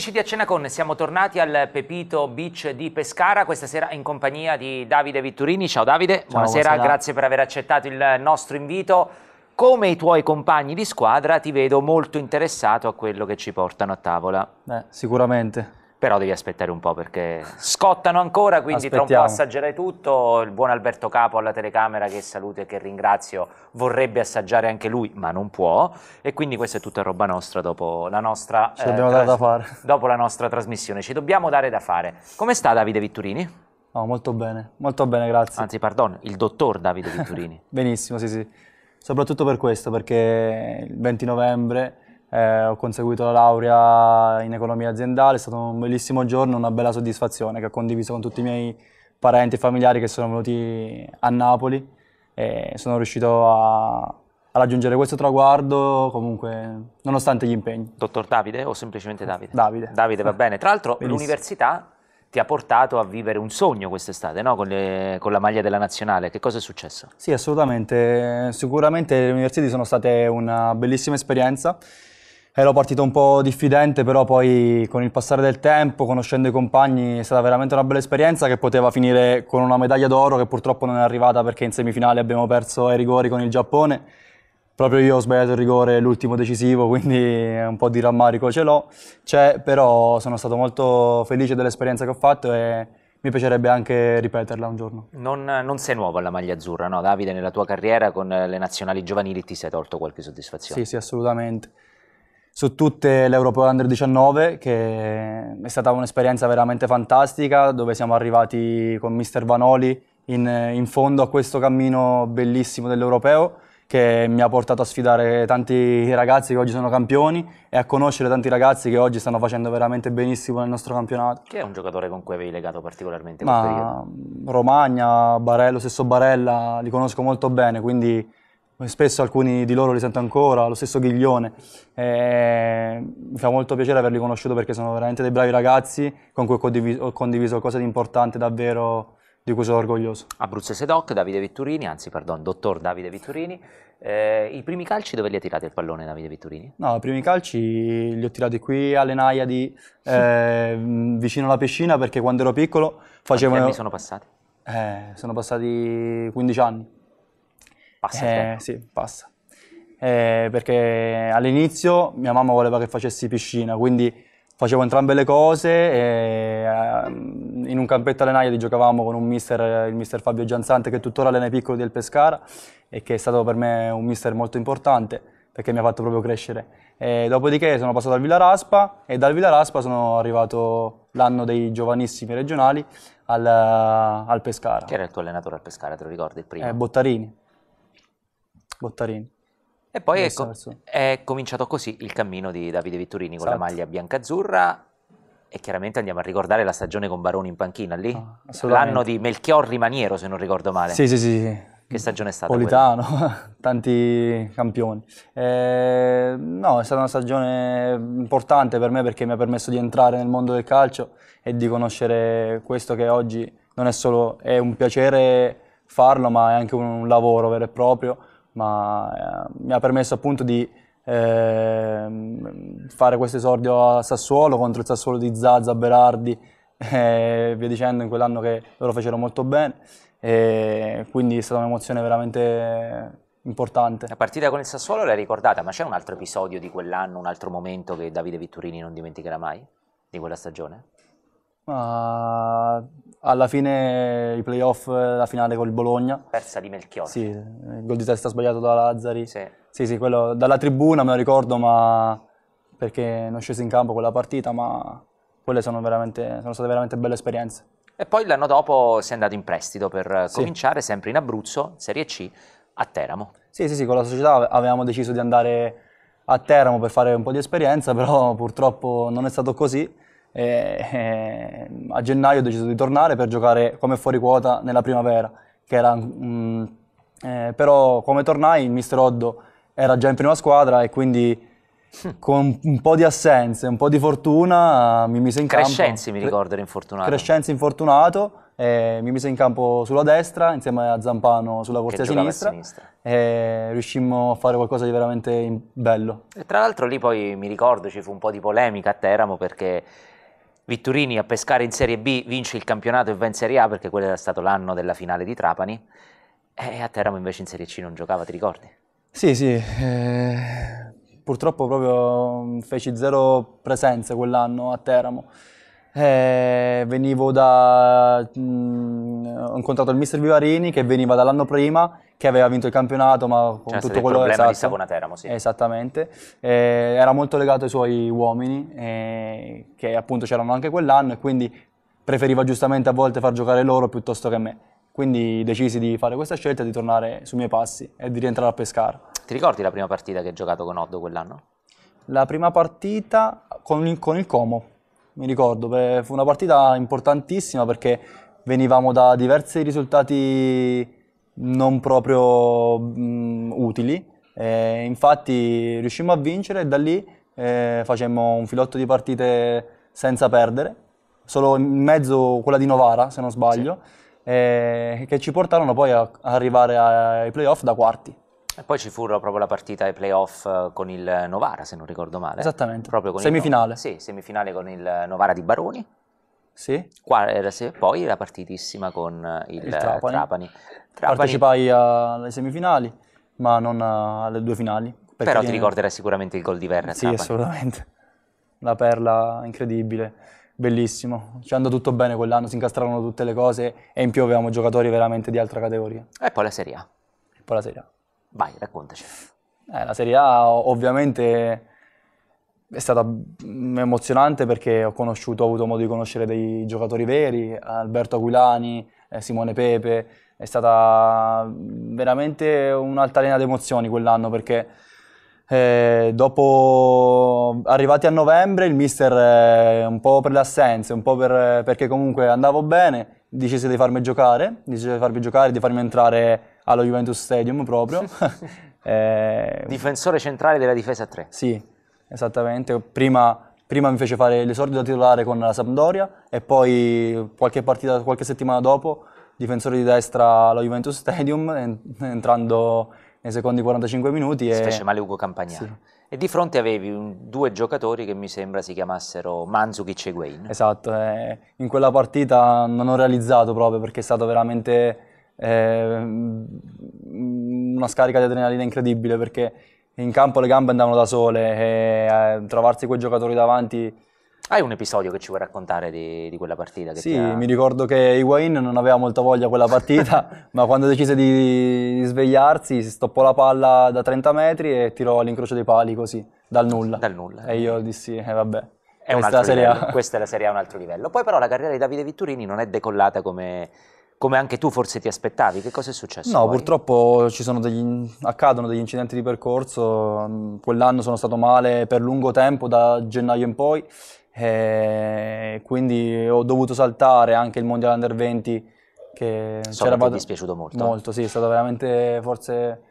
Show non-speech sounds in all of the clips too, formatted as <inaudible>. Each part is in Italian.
Amici di Accenacon, siamo tornati al Pepito Beach di Pescara, questa sera in compagnia di Davide Vitturini. Ciao Davide, Ciao, buonasera, buonasera, grazie per aver accettato il nostro invito. Come i tuoi compagni di squadra ti vedo molto interessato a quello che ci portano a tavola. Beh, sicuramente, però devi aspettare un po' perché scottano ancora, quindi Aspettiamo. tra un po' assaggerai tutto. Il buon Alberto Capo alla telecamera, che saluto e che ringrazio, vorrebbe assaggiare anche lui, ma non può. E quindi questa è tutta roba nostra dopo la nostra... Ci eh, dobbiamo dare da fare. Dopo la nostra trasmissione, ci dobbiamo dare da fare. Come sta Davide Vitturini? Oh, molto bene, molto bene, grazie. Anzi, pardon, il dottor Davide Vitturini. <laughs> Benissimo, sì, sì. Soprattutto per questo, perché il 20 novembre eh, ho conseguito la laurea in economia aziendale, è stato un bellissimo giorno, una bella soddisfazione che ho condiviso con tutti i miei parenti e familiari che sono venuti a Napoli e sono riuscito a, a raggiungere questo traguardo comunque nonostante gli impegni. Dottor Davide o semplicemente Davide? Davide. Davide va bene. Tra l'altro l'università ti ha portato a vivere un sogno quest'estate, no? con, le, con la maglia della nazionale. Che cosa è successo? Sì, assolutamente. Sicuramente le università sono state una bellissima esperienza ero partito un po' diffidente, però poi con il passare del tempo, conoscendo i compagni, è stata veramente una bella esperienza che poteva finire con una medaglia d'oro che purtroppo non è arrivata perché in semifinale abbiamo perso ai rigori con il Giappone. Proprio io ho sbagliato il rigore, l'ultimo decisivo, <laughs> quindi un po' di rammarico ce l'ho. C'è, però sono stato molto felice dell'esperienza che ho fatto e mi piacerebbe anche ripeterla un giorno. Non, non, sei nuovo alla maglia azzurra, no? Davide, nella tua carriera con le nazionali giovanili ti sei tolto qualche soddisfazione? Sì, sì, assolutamente su tutte l'Europa Under 19 che è stata un'esperienza veramente fantastica dove siamo arrivati con Mr. Vanoli in, in fondo a questo cammino bellissimo dell'Europeo che mi ha portato a sfidare tanti ragazzi che oggi sono campioni e a conoscere tanti ragazzi che oggi stanno facendo veramente benissimo nel nostro campionato. Chi è un giocatore con cui avevi legato particolarmente? Ma Romagna, Barello, stesso Barella, li conosco molto bene, quindi spesso alcuni di loro li sento ancora, lo stesso Ghiglione. Eh, mi fa molto piacere averli conosciuto perché sono veramente dei bravi ragazzi con cui ho condiviso, ho condiviso cose di importante davvero di cui sono orgoglioso. Abruzzo Sedoc, Davide Vitturini, anzi, perdon, dottor Davide Vitturini. Eh, I primi calci dove li ha tirati il pallone Davide Vitturini? No, i primi calci li ho tirati qui alle Naiadi, eh, <laughs> vicino alla piscina, perché quando ero piccolo facevo... Quanti anni sono passati? Eh, sono passati 15 anni. Passa. Eh, certo. sì, passa. Eh, perché all'inizio mia mamma voleva che facessi piscina, quindi facevo entrambe le cose. E, ehm, in un campetto allenaio giocavamo con un mister, il mister Fabio Gianzante, che tuttora allena i piccoli del Pescara e che è stato per me un mister molto importante perché mi ha fatto proprio crescere. E dopodiché sono passato al Villa Raspa e dal Villa Raspa sono arrivato l'anno dei giovanissimi regionali al, al Pescara. Chi era il tuo allenatore al Pescara, te lo ricordi il primo? Eh, Bottarini. Bottarini. E poi è, com- è, cominciato così il cammino di Davide Vitturini esatto. con la esatto. maglia bianca-azzurra e chiaramente andiamo a ricordare la stagione con Baroni in panchina lì, ah, l'anno di Melchiorri Maniero se non ricordo male. Sì, sì, sì. sì. Che stagione è stata? Politano, <laughs> tanti campioni. Eh, no, è stata una stagione importante per me perché mi ha permesso di entrare nel mondo del calcio e di conoscere questo che oggi non è solo è un piacere farlo, ma è anche un, un lavoro vero e proprio ma eh, mi ha permesso appunto di ehm, fare questo esordio a Sassuolo contro il Sassuolo di Zazza, Berardi <laughs> e via dicendo in quell'anno che loro fecero molto bene e quindi è stata un'emozione veramente importante. La partita con il Sassuolo l'hai ricordata, ma c'è un altro episodio di quell'anno, un altro momento che Davide Vitturini non dimenticherà mai di quella stagione? alla fine i playoff, la finale col Bologna. Persa di Melchiorre. Sì, il gol di testa sbagliato da Lazzari. Sì. sì, sì, quello dalla tribuna me lo ricordo, ma perché non scesi in campo quella partita, ma quelle sono, sono state veramente belle esperienze. E poi l'anno dopo sei andato in prestito per eh, sì. cominciare sempre in Abruzzo, Serie C, a Teramo. Sì, sì, sì, con la società avevamo deciso di andare a Teramo per fare un po' di esperienza, però purtroppo non è stato così e, e, eh, a gennaio ho deciso di tornare per giocare come fuori quota nella primavera, che era, mh, eh, però come tornai il mister Oddo era già in prima squadra e quindi hm. con un po' di assenze, un po' di fortuna eh, mi mise in Crescenzi, campo. Crescenzi mi ricordo era infortunato. Crescenzi infortunato, eh, mi mise in campo sulla destra insieme a Zampano sulla corsia sinistra, sinistra. E riuscimmo a fare qualcosa di veramente bello. E tra l'altro lì poi mi ricordo ci fu un po' di polemica a Teramo perché Vitturini a pescare in Serie B vince il campionato e va in Serie A perché quello era stato l'anno della finale di Trapani e a Teramo invece in Serie C non giocava, ti ricordi? Sì, sì, eh, purtroppo proprio feci zero presenze quell'anno a Teramo eh, venivo da... Mh, mm, ho incontrato il mister Vivarini che veniva dall'anno prima, che aveva vinto il campionato, ma con cioè, tutto quello che esatto. di Savona sì. Esattamente. Eh, era molto legato ai suoi uomini, eh, che appunto c'erano anche quell'anno, e quindi preferiva giustamente a volte far giocare loro piuttosto che me. Quindi decisi di fare questa scelta, di tornare sui miei passi e di rientrare a Pescara. Ti ricordi la prima partita che hai giocato con Oddo quell'anno? La prima partita con il, con il Como mi ricordo, beh, fu una partita importantissima perché venivamo da diversi risultati non proprio mh, utili, eh, infatti riuscimmo a vincere e da lì eh, facemmo un filotto di partite senza perdere, solo in mezzo quella di Novara se non sbaglio, sì. eh, che ci portarono poi a, a arrivare ai playoff da quarti. E poi ci fu proprio la partita ai playoff eh, con il Novara, se non ricordo male. Esattamente. semifinale. Il, sì, semifinale con il Novara di Baroni. Sì. Qua, eh, se, poi la partitissima con eh, il, il Trapani. Trapani. Trapani. Partecipai alle semifinali, ma non alle due finali. Però ti ricorderai sicuramente il gol di Verra. Sì, Trapani. assolutamente. La perla incredibile, bellissimo. Ci andò tutto bene quell'anno, si incastrarono tutte le cose e in più avevamo giocatori veramente di altra categoria. E poi la Serie A. E poi la Serie A. Vai, raccontaci. Eh, la Serie A ovviamente è stata mm, emozionante perché ho conosciuto, ho avuto modo di conoscere dei giocatori veri, Alberto Aquilani, eh, Simone Pepe, è stata mm, veramente un'altalena di emozioni quell'anno perché eh, dopo arrivati a novembre il mister eh, un po' per le assenze, un po' per, perché comunque andavo bene, dice di farmi giocare, dice se farmi giocare, di farmi entrare allo Juventus Stadium proprio. <laughs> eh, Difensore centrale della difesa 3. Sì, esattamente. Prima, prima mi fece fare l'esordio da titolare con la Sampdoria e poi qualche partita, qualche settimana dopo, difensore di destra allo Juventus Stadium, entrando nei secondi 45 minuti. Si fece male Ugo Campagnano. Sì. E di fronte avevi un, due giocatori che mi sembra si chiamassero Manzukic e Guain. Esatto, eh, in quella partita non ho realizzato proprio perché è stata veramente eh, mm, una scarica di adrenalina incredibile perché in campo le gambe andavano da sole e eh, trovarsi quei giocatori davanti hai un episodio che ci vuoi raccontare di, di quella partita? sì, ha... mi ricordo che Higuain non aveva molta voglia quella partita, <laughs> ma quando decise di, di, svegliarsi si stoppò la palla da 30 metri e tirò all'incrocio dei pali così, dal nulla. Dal nulla. E io dissi, eh vabbè, è questa, è la questa è la Serie A un altro livello. Poi però la carriera di Davide Vitturini non è decollata come come anche tu forse ti aspettavi, che cosa è successo? No, poi? purtroppo degli, accadono degli incidenti di percorso, mm, quell'anno sono stato male per lungo tempo, da gennaio in poi, e eh, quindi ho dovuto saltare anche il Mondiale Under 20 che so c'era vado... dispiaciuto molto. Molto, sì, è stato veramente forse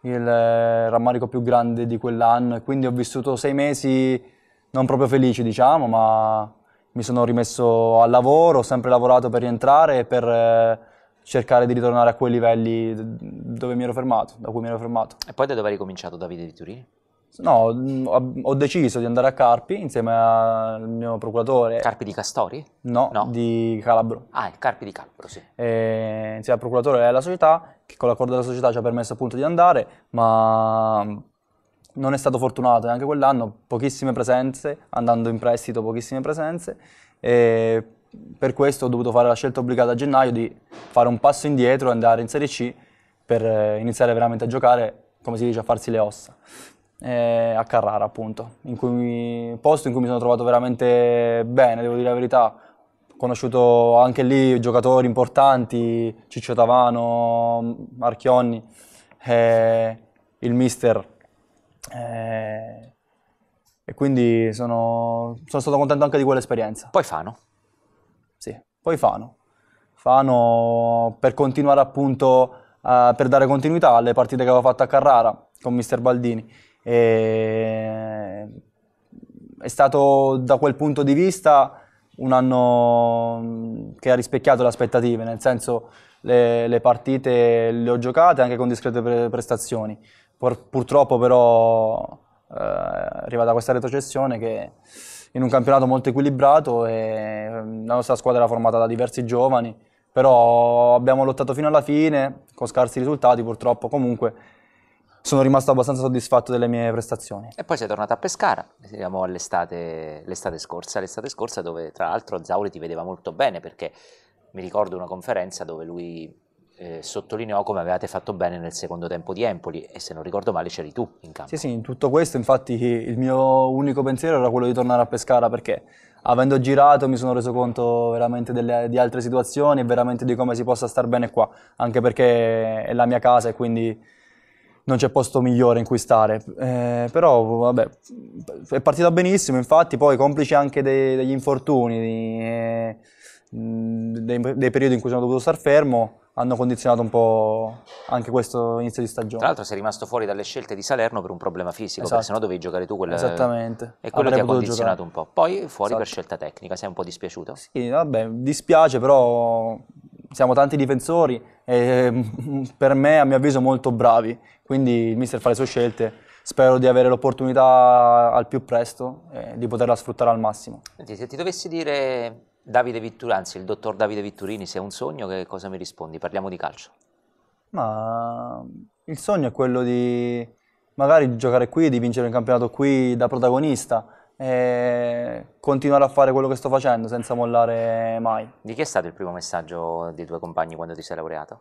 il eh, rammarico più grande di quell'anno e quindi ho vissuto sei mesi non proprio felici, diciamo, ma mi sono rimesso al lavoro, ho sempre lavorato per rientrare e per eh, cercare di ritornare a quei livelli dove mi ero fermato, da cui mi ero fermato. E poi da dove hai ricominciato Davide di Turini? No, mm, ho deciso di andare a Carpi insieme al mio procuratore. Carpi di Castori? No, no. di Calabro. Ah, il Carpi di Calabro, sì. E, insieme al procuratore e alla società, che con l'accordo della società ci ha permesso appunto di andare, ma non è stato fortunato neanche quell'anno, pochissime presenze, andando in prestito pochissime presenze, e per questo ho dovuto fare la scelta obbligata a gennaio di fare un passo indietro e andare in Serie C per eh, iniziare veramente a giocare, come si dice, a farsi le ossa eh, a Carrara appunto, in cui, posto in cui mi sono trovato veramente bene, devo dire la verità. Ho conosciuto anche lì giocatori importanti, Ciccio Tavano, Marchionni, eh, il mister. Eh, e quindi sono, sono stato contento anche di quell'esperienza. Poi Fano. Sì, poi Fano. Fano per continuare appunto, eh, per dare continuità alle partite che avevo fatto a Carrara con mister Baldini. E è stato da quel punto di vista un anno che ha rispecchiato le aspettative, nel senso le, le partite le ho giocate anche con discrete pre prestazioni. Pur, purtroppo però eh, è arrivata questa retrocessione che in un campionato molto equilibrato e ehm, la nostra squadra era formata da diversi giovani, però abbiamo lottato fino alla fine con scarsi risultati purtroppo comunque sono rimasto abbastanza soddisfatto delle mie prestazioni. E poi sei tornato a Pescara, siamo all'estate, l'estate scorsa, l'estate scorsa dove tra l'altro Zauri ti vedeva molto bene perché mi ricordo una conferenza dove lui eh, sottolineò come avevate fatto bene nel secondo tempo di Empoli e se non ricordo male c'eri tu in campo. Sì, sì, in tutto questo infatti il mio unico pensiero era quello di tornare a Pescara perché avendo girato mi sono reso conto veramente delle, di altre situazioni e veramente di come si possa star bene qua, anche perché è la mia casa e quindi non c'è posto migliore in cui stare. Eh, però vabbè, è partita benissimo, infatti poi complici anche dei, degli infortuni, dei, eh, dei, dei, periodi in cui sono dovuto star fermo, hanno condizionato un po' anche questo inizio di stagione. Tra l'altro sei rimasto fuori dalle scelte di Salerno per un problema fisico, esatto. perché sennò dovevi giocare tu quella... Esattamente. E quello Avrei ti ha condizionato giocare. un po'. Poi fuori esatto. per scelta tecnica, sei un po' dispiaciuto? Sì, vabbè, dispiace, però siamo tanti difensori e ehm, <laughs> per me a mio avviso molto bravi, quindi il mister fa le sue scelte, spero di avere l'opportunità al più presto e eh, di poterla sfruttare al massimo. se ti dovessi dire Davide Vitturanzi, il dottor Davide Vitturini, se è un sogno, che cosa mi rispondi? Parliamo di calcio. Ma il sogno è quello di magari giocare qui, di vincere un campionato qui da protagonista, e continuare a fare quello che sto facendo senza mollare mai. Di chi è stato il primo messaggio dei tuoi compagni quando ti sei laureato?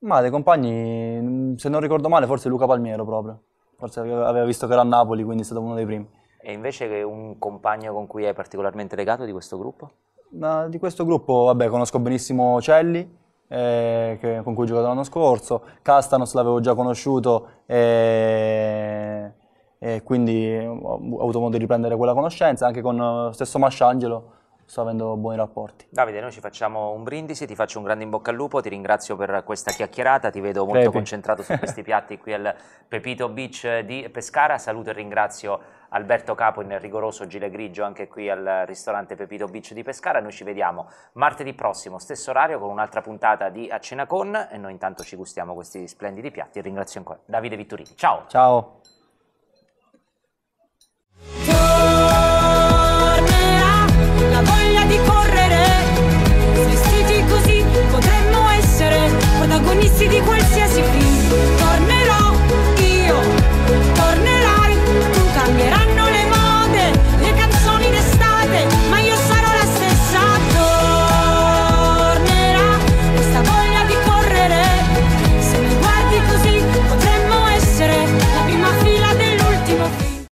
Ma dei compagni, mm, se non ricordo male, forse Luca Palmiero proprio. Forse aveva visto che era a Napoli, quindi è stato uno dei primi. E invece un compagno con cui è particolarmente legato di questo gruppo? Ma di questo gruppo, vabbè, conosco benissimo Celli, eh, che, con cui ho giocato l'anno scorso, Castanos l'avevo già conosciuto, eh, e quindi ho avuto modo di riprendere quella conoscenza, anche con lo eh, stesso Masciangelo sto avendo buoni rapporti. Davide, noi ci facciamo un brindisi, ti faccio un grande in bocca al lupo, ti ringrazio per questa chiacchierata, ti vedo molto Pepe. concentrato su questi <laughs> piatti qui al Pepito Beach di Pescara, saluto e ringrazio Alberto Capo in rigoroso gile grigio anche qui al ristorante Pepito Beach di Pescara, noi ci vediamo martedì prossimo, stesso orario, con un'altra puntata di A Cena Con e noi intanto ci gustiamo questi splendidi piatti e ringrazio ancora Davide Vitturini, ciao! Ciao!